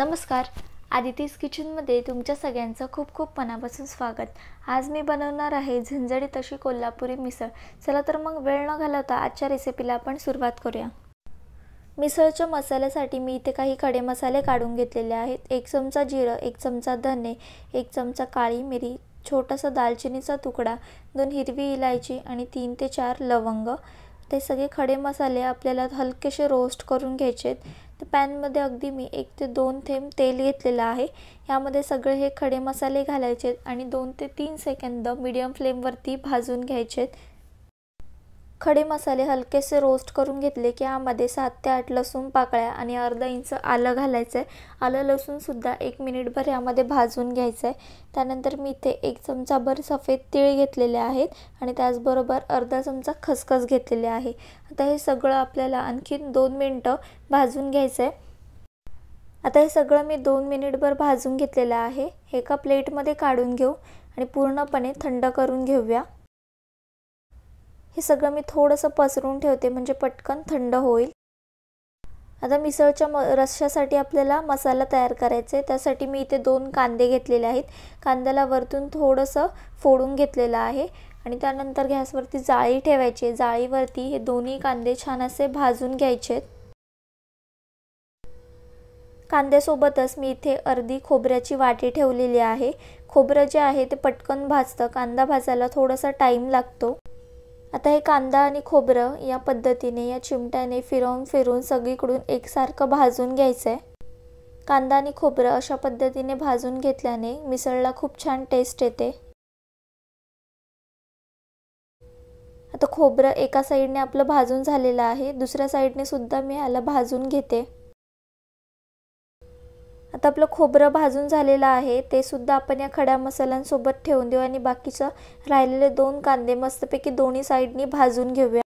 नमस्कार आदितीज किचनमध्ये तुमच्या सगळ्यांचं खूप खूप मनापासून स्वागत आज मी बनवणार आहे झणझणीत अशी कोल्हापुरी मिसळ चला तर मग वेळ न घालवता आजच्या रेसिपीला आपण सुरुवात करूया मिसळच्या मसाल्यासाठी मी इथे काही खडे मसाले काढून घेतलेले आहेत एक चमचा जिरं एक चमचा धने एक चमचा काळी मिरी छोटासा दालचिनीचा तुकडा दोन हिरवी इलायची आणि तीन ते चार लवंग ते सगळे खडे मसाले आपल्याला हलकेसे रोस्ट करून घ्यायचे आहेत पॅनमध्ये अगदी मी एक ते दोन थेंब तेल घेतलेलं आहे यामध्ये सगळे हे खडे मसाले घालायचे आणि दोन ते तीन सेकंद मीडियम फ्लेमवरती भाजून घ्यायचेत खडे मसाले हलकेसे रोस्ट करून घेतले की यामध्ये सात ते आठ लसूण पाकळ्या आणि अर्धा इंच आलं घालायचं आहे आलं लसूणसुद्धा एक मिनिटभर यामध्ये भाजून घ्यायचं आहे त्यानंतर मी इथे एक चमचाभर सफेद तीळ घेतलेले आहेत आणि त्याचबरोबर अर्धा चमचा खसखस घेतलेले आहे आता हे सगळं आपल्याला आणखीन दोन मिनटं भाजून घ्यायचं आहे आता हे सगळं मी दोन मिनिटभर भाजून घेतलेलं आहे एका प्लेटमध्ये काढून घेऊ आणि पूर्णपणे थंड करून घेऊया हे सगळं मी थोडंसं पसरून ठेवते म्हणजे पटकन थंड होईल आता मिसळच्या म रश्श्यासाठी आपल्याला मसाला तयार करायचा आहे त्यासाठी मी इथे दोन कांदे घेतलेले आहेत कांद्याला वरतून थोडंसं फोडून घेतलेलं आहे आणि त्यानंतर गॅसवरती जाळी ठेवायची आहे जाळीवरती हे दोन्ही कांदे छान असे भाजून घ्यायचे आहेत कांद्यासोबतच मी इथे अर्धी खोबऱ्याची वाटी ठेवलेली आहे खोबरं जे आहे ते पटकन भाजतं कांदा भाजायला थोडासा टाईम लागतो आता हे कांदा आणि खोबरं या पद्धतीने या चिमट्याने फिरवून फिरून सगळीकडून एकसारखं भाजून घ्यायचं आहे कांदा आणि खोबरं अशा पद्धतीने भाजून घेतल्याने मिसळला खूप छान टेस्ट येते आता खोबरं एका साईडने आपलं भाजून झालेलं आहे दुसऱ्या साईडने सुद्धा मी याला भाजून घेते आता आपलं खोबरं भाजून झालेलं आहे ते सुद्धा आपण या खड्या मसाल्यांसोबत ठेवून देऊ आणि बाकीचं राहिलेले दोन कांदे मस्तपैकी दोन्ही साईडनी भाजून घेऊया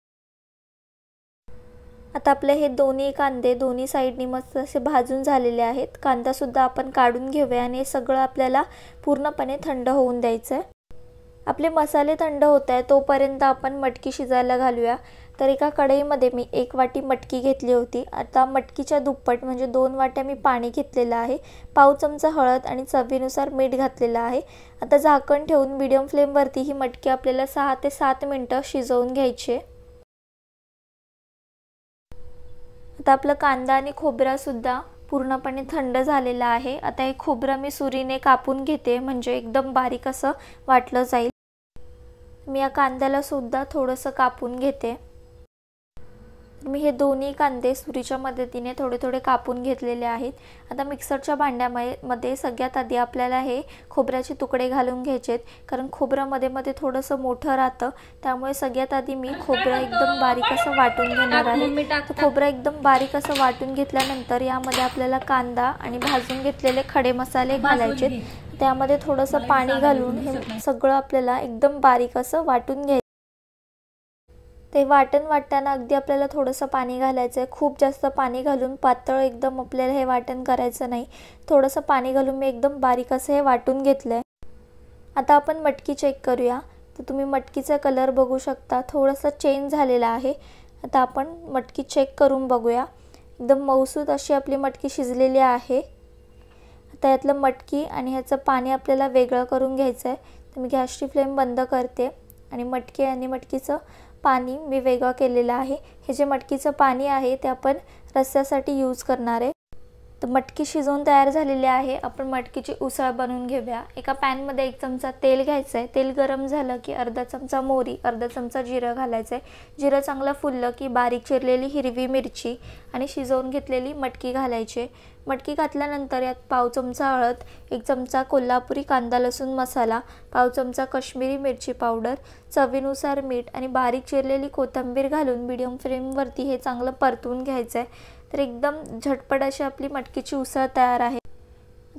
आता आपले हे दोन्ही कांदे दोन्ही साईडनी मस्त असे भाजून झालेले आहेत कांदा सुद्धा आपण काढून घेऊया आणि हे सगळं आपल्याला पूर्णपणे थंड होऊन द्यायचं आहे आपले मसाले थंड होत आहे तोपर्यंत आपण मटकी शिजायला घालूया तर एका कढईमध्ये मी एक वाटी मटकी घेतली होती आता मटकीच्या दुप्पट म्हणजे दोन वाट्या मी पाणी घेतलेलं आहे पाव चमचा हळद आणि चवीनुसार मीठ घातलेलं आहे आता झाकण ठेवून मिडियम फ्लेमवरती ही मटकी आपल्याला सहा ते सात मिनटं शिजवून घ्यायची आता आपलं कांदा आणि खोबरासुद्धा पूर्णपणे थंड झालेला आहे आता हे खोबरं मी सुरीने कापून घेते म्हणजे एकदम बारीक असं वाटलं जाईल मी या कांद्याला सुद्धा थोडंसं कापून घेते मी हे दोन्ही कांदे सुरीच्या मदतीने थोडे थोडे कापून घेतलेले आहेत आता मिक्सरच्या भांड्यामध्ये मध्ये सगळ्यात आधी आपल्याला हे खोबऱ्याचे तुकडे घालून घ्यायचे कारण खोबऱ्यामध्ये मध्ये मध्ये थोडंसं मोठं राहतं त्यामुळे सगळ्यात आधी मी खोबरं एकदम बारीक असं वाटून घेणार आहे खोबरं एकदम बारीक असं वाटून घेतल्यानंतर यामध्ये आपल्याला कांदा आणि भाजून घेतलेले खडे मसाले घालायचे त्यामध्ये थोडंसं पाणी घालून हे सगळं आपल्याला एकदम बारीक असं वाटून घ्यायचं ते वाटण वाटताना अगदी आपल्याला थोडंसं पाणी घालायचं आहे खूप जास्त पाणी घालून पातळ एकदम आपल्याला हे वाटण करायचं नाही थोडंसं पाणी घालून मी एकदम बारीक असं हे वाटून घेतलं आहे आता आपण मटकी चेक करूया तर तुम्ही मटकीचा कलर बघू शकता थोडंसं चेंज झालेला आहे आता आपण मटकी चेक करून बघूया एकदम मौसूत अशी आपली मटकी शिजलेली आहे आता यातलं मटकी आणि ह्याचं पाणी आपल्याला वेगळं करून घ्यायचं आहे तर मी गॅसची फ्लेम बंद करते आणि मटकी आणि मटकीचं पाणी मी वेगळं केलेलं आहे हे जे मटकीचं पाणी आहे ते आपण रस्स्यासाठी यूज करणार आहे तर मटकी शिजवून तयार झालेली आहे आपण मटकीची उसळ बनवून घेऊया एका पॅनमध्ये एक चमचा तेल घ्यायचं आहे तेल गरम झालं की अर्धा चमचा मोहरी अर्धा चमचा जिरं घालायचं आहे जिरं चांगलं फुललं की बारीक चिरलेली हिरवी मिरची आणि शिजवून घेतलेली मटकी घालायची मटकी घातल्यानंतर यात पाव चमचा हळद एक चमचा कोल्हापुरी कांदा लसूण मसाला पाव चमचा कश्मीरी मिरची पावडर चवीनुसार मीठ आणि बारीक चिरलेली कोथिंबीर घालून मिडियम फ्लेमवरती हे चांगलं परतून घ्यायचं आहे तर एकदम झटपट अशी आपली मटकीची उसळ तयार आहे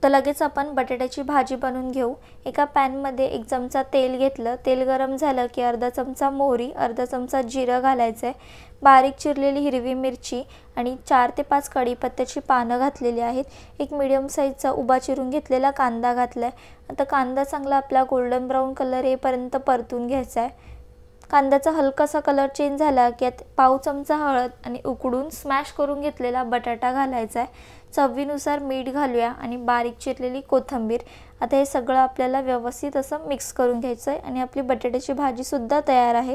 तर लगेच आपण बटाट्याची भाजी बनवून घेऊ एका पॅनमध्ये एक चमचा तेल घेतलं तेल गरम झालं की अर्धा चमचा मोहरी अर्धा चमचा जिरं घालायचं आहे बारीक चिरलेली हिरवी मिरची आणि चार ते पाच कढीपत्त्याची पानं घातलेली आहेत एक मिडियम साईजचा उभा चिरून घेतलेला कांदा घातला आहे आता कांदा चांगला आपला गोल्डन ब्राऊन कलर येईपर्यंत परतून घ्यायचा आहे कांद्याचा हलकासा कलर चेंज झाला की यात पाव चमचा हळद आणि उकडून स्मॅश करून घेतलेला बटाटा घालायचा आहे चवीनुसार मीठ घालूया आणि बारीक चिरलेली कोथंबीर आता हे सगळं आपल्याला व्यवस्थित असं मिक्स करून घ्यायचं आहे आणि आपली बटाट्याची भाजीसुद्धा तयार आहे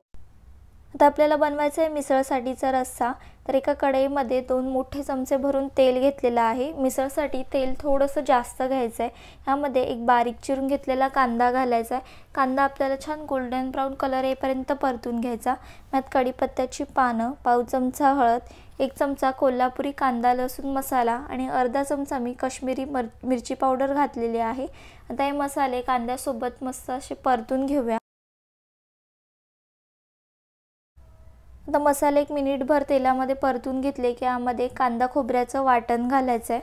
आता आपल्याला बनवायचं आहे मिसळसाठीचा रस्सा तर एका कढईमध्ये दोन मोठे चमचे भरून तेल घेतलेलं आहे मिसळसाठी तेल थोडंसं जास्त घ्यायचं आहे ह्यामध्ये एक बारीक चिरून घेतलेला कांदा घालायचा आहे कांदा आपल्याला छान गोल्डन ब्राऊन कलर येईपर्यंत परतून घ्यायचा ह्यात कढीपत्त्याची पानं पाव चमचा हळद एक चमचा कोल्हापुरी कांदा लसूण मसाला आणि अर्धा चमचा मी कश्मीरी मर मिरची पावडर घातलेली आहे आता हे मसाले कांद्यासोबत मस्त असे परतून घेऊया आता मसाला एक मिनिटभर तेलामध्ये परतून घेतले की यामध्ये कांदा खोबऱ्याचं वाटण घालायचं आहे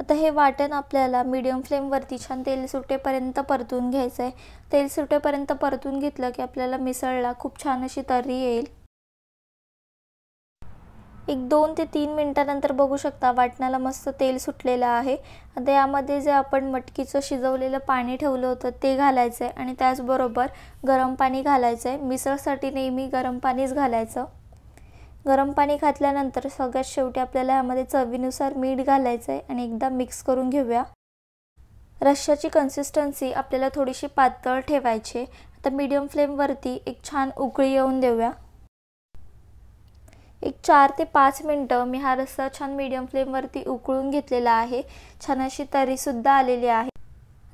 आता हे वाटण आपल्याला मिडियम फ्लेमवरती छान तेल सुटेपर्यंत परतून घ्यायचं आहे तेल सुटेपर्यंत परतून घेतलं की आपल्याला मिसळला खूप छान अशी तर्री येईल एक दोन ते तीन मिनटानंतर बघू शकता वाटणाला मस्त तेल सुटलेलं आहे आता यामध्ये जे आपण मटकीचं शिजवलेलं पाणी ठेवलं होतं ते घालायचं आहे आणि त्याचबरोबर गरम पाणी घालायचं आहे मिसळसाठी नेहमी गरम पाणीच घालायचं गरम पाणी घातल्यानंतर सगळ्यात शेवटी आपल्याला यामध्ये चवीनुसार मीठ घालायचं आहे आणि एकदा मिक्स करून घेऊया रश्श्याची कन्सिस्टन्सी आपल्याला थोडीशी पातळ ठेवायची आता मीडियम फ्लेमवरती एक छान उकळी येऊन देऊया एक चार ते पाच मिनटं मी हा रस्सा छान मीडियम फ्लेमवरती उकळून घेतलेला आहे छान अशी तरीसुद्धा आलेली आहे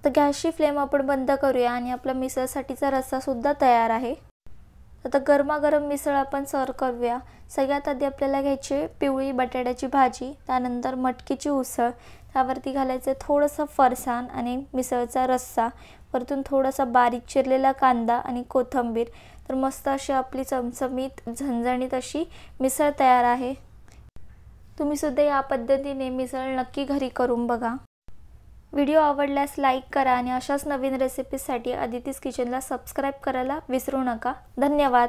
तर गॅसची फ्लेम आपण बंद करूया आणि आपला मिसळसाठीचा रस्सासुद्धा तयार आहे आता गरमागरम मिसळ आपण सर्व करूया सगळ्यात आधी आपल्याला घ्यायची पिवळी बटाट्याची भाजी त्यानंतर मटकीची उसळ त्यावरती घालायचं थोडंसं फरसाण आणि मिसळचा रस्सा वरतून थोडासा बारीक चिरलेला कांदा आणि कोथंबीर तर मस्त अशी आपली चमचमीत झणझणीत अशी मिसळ तयार आहे तुम्हीसुद्धा या पद्धतीने मिसळ नक्की घरी करून बघा व्हिडिओ आवडल्यास लाईक करा आणि अशाच नवीन रेसिपीसाठी अदितीस किचनला सबस्क्राईब करायला विसरू नका धन्यवाद